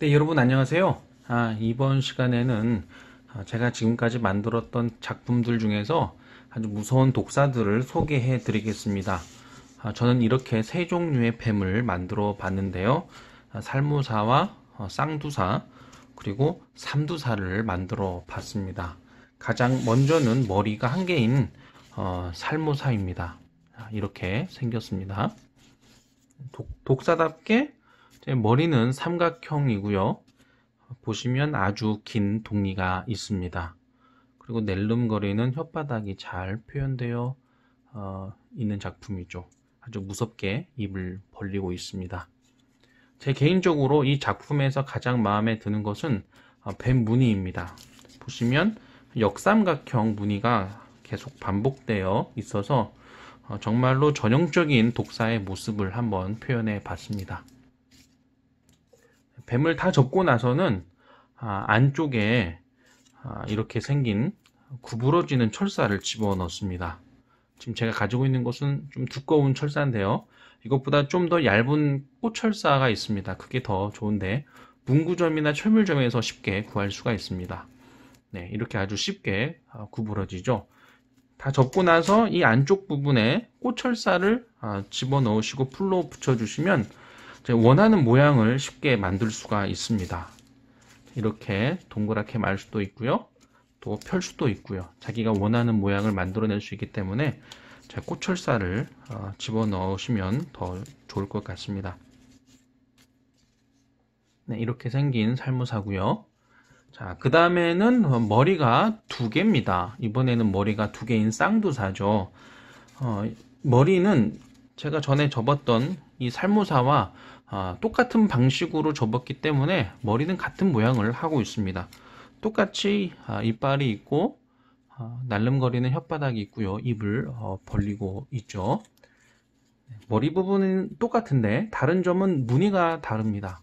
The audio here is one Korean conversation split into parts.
네, 여러분 안녕하세요. 아, 이번 시간에는 아, 제가 지금까지 만들었던 작품들 중에서 아주 무서운 독사들을 소개해 드리겠습니다. 아, 저는 이렇게 세 종류의 뱀을 만들어 봤는데요. 아, 살무사와 어, 쌍두사 그리고 삼두사를 만들어 봤습니다. 가장 먼저는 머리가 한 개인 어, 살무사입니다. 아, 이렇게 생겼습니다. 독, 독사답게 예, 머리는 삼각형이고요. 보시면 아주 긴 동리가 있습니다. 그리고 낼름거리는 혓바닥이 잘 표현되어 어, 있는 작품이죠. 아주 무섭게 입을 벌리고 있습니다. 제 개인적으로 이 작품에서 가장 마음에 드는 것은 어, 뱀 무늬입니다. 보시면 역삼각형 무늬가 계속 반복되어 있어서 어, 정말로 전형적인 독사의 모습을 한번 표현해 봤습니다. 뱀을 다 접고 나서는 아, 안쪽에 아, 이렇게 생긴 구부러지는 철사를 집어넣습니다. 지금 제가 가지고 있는 것은 좀 두꺼운 철사인데요. 이것보다 좀 더 얇은 꽃철사가 있습니다. 그게 더 좋은데 문구점이나 철물점에서 쉽게 구할 수가 있습니다. 네, 이렇게 아주 쉽게 아, 구부러지죠. 다 접고 나서 이 안쪽 부분에 꽃철사를 아, 집어넣으시고 풀로 붙여주시면 원하는 모양을 쉽게 만들 수가 있습니다. 이렇게 동그랗게 말 수도 있고요. 또 펼 수도 있고요. 자기가 원하는 모양을 만들어낼 수 있기 때문에 꽃철사를 어, 집어넣으시면 더 좋을 것 같습니다. 네, 이렇게 생긴 살무사고요. 자, 그 다음에는 머리가 두 개입니다. 이번에는 머리가 두 개인 쌍두사죠. 어, 머리는 제가 전에 접었던 이 살무사와 아, 똑같은 방식으로 접었기 때문에 머리는 같은 모양을 하고 있습니다. 똑같이 아, 이빨이 있고 아, 날름거리는 혓바닥이 있고요. 입을 어, 벌리고 있죠. 머리 부분은 똑같은데 다른 점은 무늬가 다릅니다.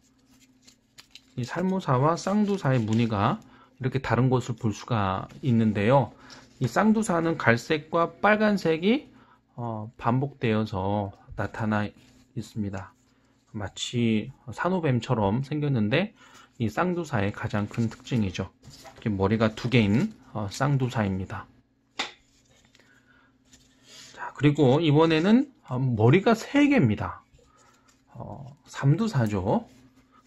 이 살모사와 쌍두사의 무늬가 이렇게 다른 것을 볼 수가 있는데요. 이 쌍두사는 갈색과 빨간색이 어, 반복되어서 나타나 있습니다. 마치 산호뱀처럼 생겼는데 이 쌍두사의 가장 큰 특징이죠. 머리가 두 개인 어, 쌍두사입니다. 자, 그리고 이번에는 어, 머리가 세 개입니다. 어, 삼두사죠.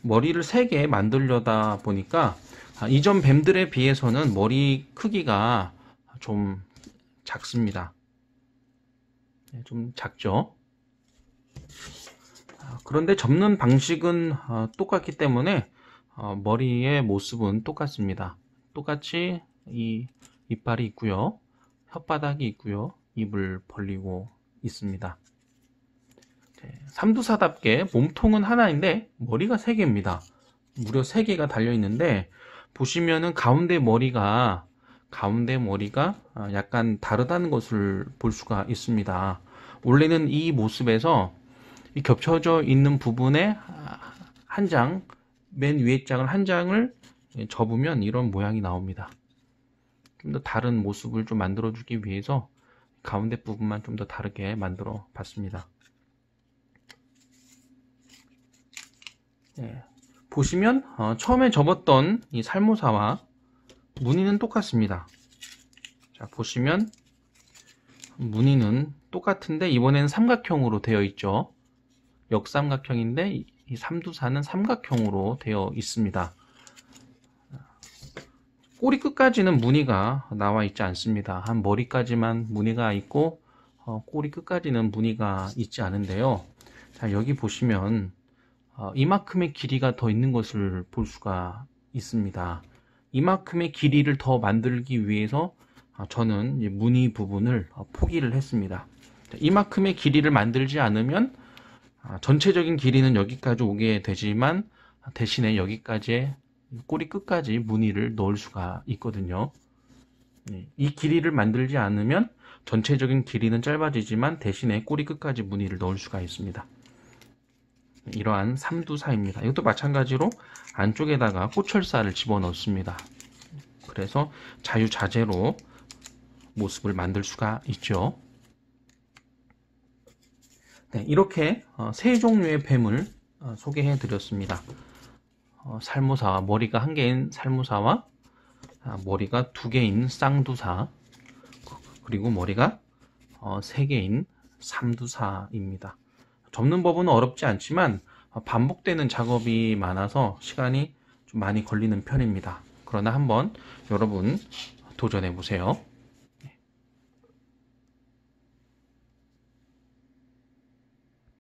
머리를 세 개 만들려다 보니까 아, 이전 뱀들에 비해서는 머리 크기가 좀 작습니다. 네, 좀 작죠. 아, 그런데 접는 방식은 어, 똑같기 때문에 어, 머리의 모습은 똑같습니다. 똑같이 이 이빨이 있고요. 혓바닥이 있고요. 입을 벌리고 있습니다. 네, 삼두사답게 몸통은 하나인데 머리가 세 개입니다. 무려 세 개가 달려 있는데 보시면은 가운데 머리가 가운데 머리가 아, 약간 다르다는 것을 볼 수가 있습니다. 원래는 이 모습에서 겹쳐져 있는 부분에 한 장, 맨 위에 장을 한 장을 접으면 이런 모양이 나옵니다. 좀 더 다른 모습을 좀 만들어 주기 위해서 가운데 부분만 좀 더 다르게 만들어 봤습니다. 예, 보시면 어, 처음에 접었던 이 살모사와 무늬는 똑같습니다. 자 보시면 무늬는 똑같은데 이번에는 삼각형으로 되어 있죠. 역삼각형인데 이 삼두사는 삼각형으로 되어 있습니다. 꼬리 끝까지는 무늬가 나와 있지 않습니다. 한 머리까지만 무늬가 있고 어, 꼬리 끝까지는 무늬가 있지 않은데요. 자 여기 보시면 어, 이만큼의 길이가 더 있는 것을 볼 수가 있습니다. 이만큼의 길이를 더 만들기 위해서 어, 저는 무늬 부분을 어, 포기를 했습니다. 이만큼의 길이를 만들지 않으면 아, 전체적인 길이는 여기까지 오게 되지만 대신에 여기까지 꼬리 끝까지 무늬를 넣을 수가 있거든요. 예, 이 길이를 만들지 않으면 전체적인 길이는 짧아지지만 대신에 꼬리 끝까지 무늬를 넣을 수가 있습니다. 이러한 삼두사입니다. 이것도 마찬가지로 안쪽에다가 꽃철사를 집어넣습니다. 그래서 자유자재로 모습을 만들 수가 있죠. 네, 이렇게 어, 세 종류의 뱀을 어, 소개해 드렸습니다. 어, 살모사와 머리가 한 개인 살모사와 아, 머리가 두 개인 쌍두사 그리고 머리가 세 개인 삼두사입니다. 접는 법은 어렵지 않지만 반복되는 작업이 많아서 시간이 좀 많이 걸리는 편입니다. 그러나 한번 여러분 도전해 보세요.